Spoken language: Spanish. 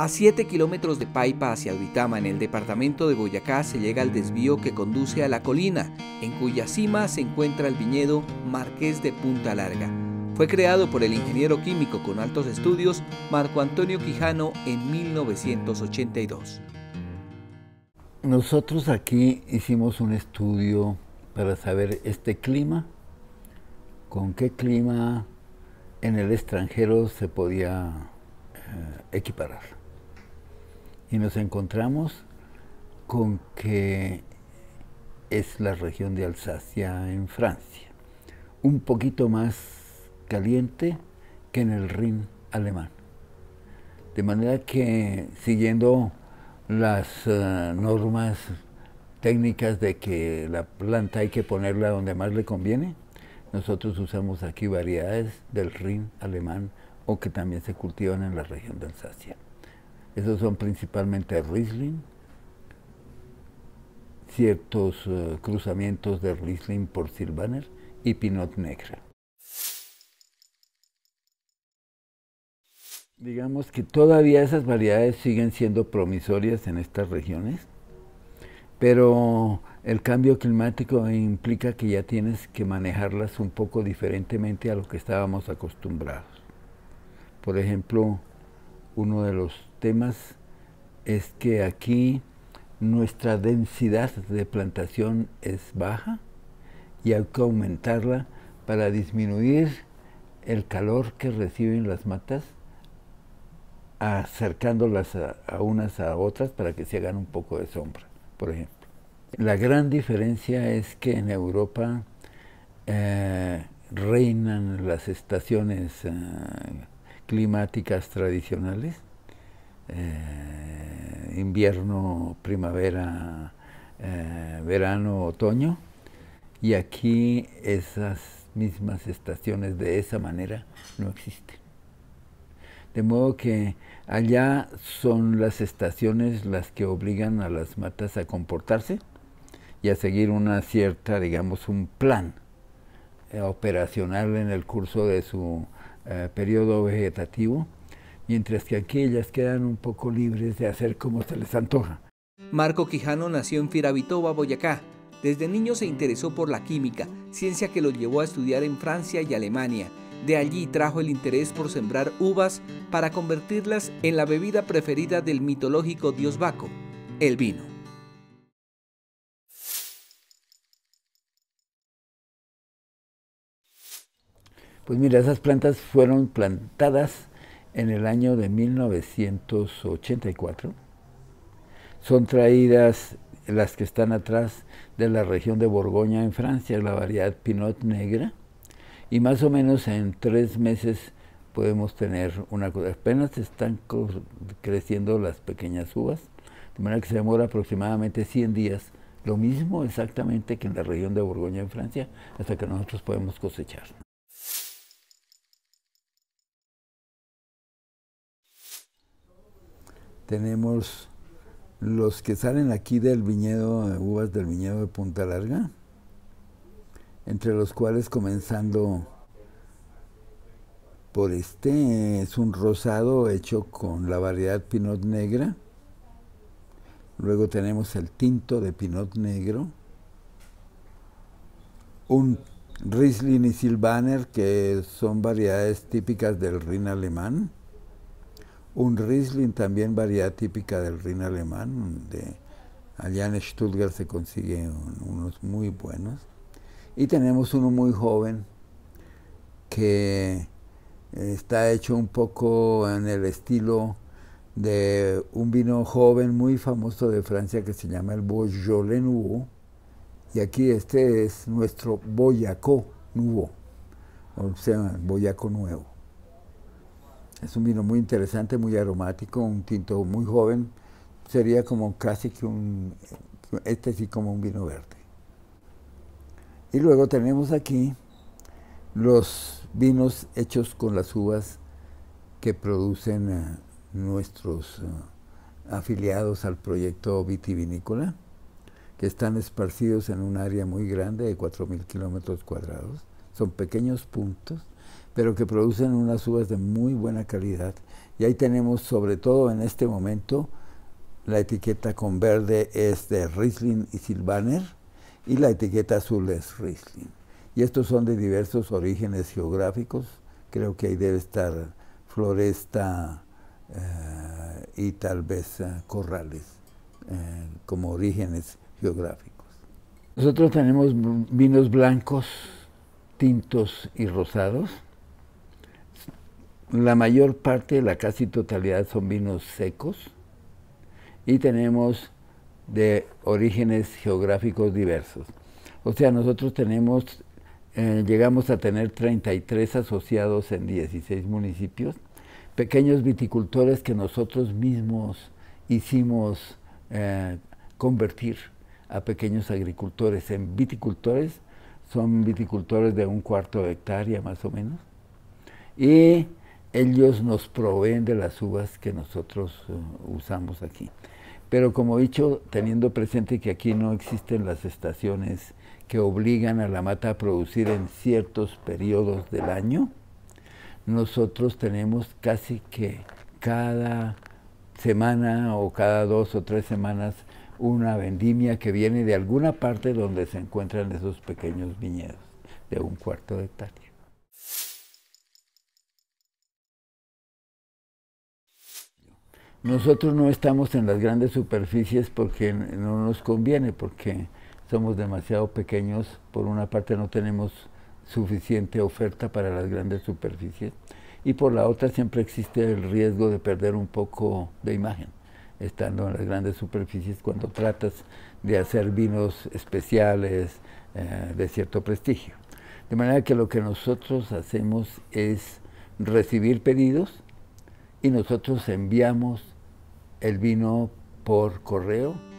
A 7 kilómetros de Paipa hacia Duitama, en el departamento de Boyacá, se llega al desvío que conduce a la colina, en cuya cima se encuentra el viñedo Marqués de Punta Larga. Fue creado por el ingeniero químico con altos estudios Marco Antonio Quijano en 1982. Nosotros aquí hicimos un estudio para saber este clima, con qué clima en el extranjero se podía eh, equiparar y nos encontramos con que es la región de Alsacia en Francia, un poquito más caliente que en el Rin alemán. De manera que siguiendo las eh, normas técnicas de que la planta hay que ponerla donde más le conviene, nosotros usamos aquí variedades del Rin alemán o que también se cultivan en la región de Alsacia. Esos son principalmente Riesling, ciertos eh, cruzamientos de Riesling por Silvaner y Pinot Negra. Digamos que todavía esas variedades siguen siendo promisorias en estas regiones, pero el cambio climático implica que ya tienes que manejarlas un poco diferentemente a lo que estábamos acostumbrados. Por ejemplo, uno de los temas es que aquí nuestra densidad de plantación es baja y hay que aumentarla para disminuir el calor que reciben las matas, acercándolas a, unas a otras para que se hagan un poco de sombra, por ejemplo. La gran diferencia es que en Europa eh, reinan las estaciones eh, climáticas tradicionales eh, invierno, primavera, eh, verano, otoño, y aquí esas mismas estaciones de esa manera no existen. De modo que allá son las estaciones las que obligan a las matas a comportarse y a seguir una cierta, digamos, un plan eh, operacional en el curso de su periodo vegetativo mientras que aquellas quedan un poco libres de hacer como se les antoja. Marco Quijano nació en Firavitoba, Boyacá. Desde niño se interesó por la química, ciencia que lo llevó a estudiar en Francia y Alemania. De allí trajo el interés por sembrar uvas para convertirlas en la bebida preferida del mitológico dios Baco, el vino. Pues mira, esas plantas fueron plantadas en el año de 1984. Son traídas las que están atrás de la región de Borgoña en Francia, la variedad Pinot Negra, y más o menos en tres meses podemos tener una cosa. Apenas están creciendo las pequeñas uvas, de manera que se demora aproximadamente 100 días, lo mismo exactamente que en la región de Borgoña en Francia, hasta que nosotros podemos cosechar. tenemos los que salen aquí del viñedo, de uvas del viñedo de Punta Larga, entre los cuales comenzando por este es un rosado hecho con la variedad Pinot Negra, luego tenemos el tinto de Pinot Negro, un Riesling y Silvaner que son variedades típicas del Rin alemán, un Riesling también variedad típica del Rin alemán, de, allá en Stuttgart se consiguen unos muy buenos. Y tenemos uno muy joven que eh, está hecho un poco en el estilo de un vino joven muy famoso de Francia que se llama el Beaujolais Nouveau. Y aquí este es nuestro Boyaco Nouveau, o sea, Boyaco Nuevo. Es un vino muy interesante, muy aromático, un tinto muy joven. Sería como casi que un, este sí como un vino verde. Y luego tenemos aquí los vinos hechos con las uvas que producen eh, nuestros eh, afiliados al proyecto vitivinícola, que están esparcidos en un área muy grande de 4.000 kilómetros cuadrados. Son pequeños puntos pero que producen unas uvas de muy buena calidad. Y ahí tenemos, sobre todo en este momento, la etiqueta con verde es de Riesling y Silvaner y la etiqueta azul es Riesling. Y estos son de diversos orígenes geográficos. Creo que ahí debe estar Floresta eh, y tal vez eh, Corrales eh, como orígenes geográficos. Nosotros tenemos vinos blancos, tintos y rosados la mayor parte, la casi totalidad, son vinos secos y tenemos de orígenes geográficos diversos. O sea, nosotros tenemos, eh, llegamos a tener 33 asociados en 16 municipios, pequeños viticultores que nosotros mismos hicimos eh, convertir a pequeños agricultores en viticultores, son viticultores de un cuarto de hectárea más o menos, y ellos nos proveen de las uvas que nosotros eh, usamos aquí. Pero como he dicho, teniendo presente que aquí no existen las estaciones que obligan a la mata a producir en ciertos periodos del año, nosotros tenemos casi que cada semana o cada dos o tres semanas una vendimia que viene de alguna parte donde se encuentran esos pequeños viñedos de un cuarto de hectárea. Nosotros no estamos en las grandes superficies porque no nos conviene, porque somos demasiado pequeños. Por una parte no tenemos suficiente oferta para las grandes superficies y por la otra siempre existe el riesgo de perder un poco de imagen, estando en las grandes superficies cuando tratas de hacer vinos especiales eh, de cierto prestigio. De manera que lo que nosotros hacemos es recibir pedidos, y nosotros enviamos el vino por correo.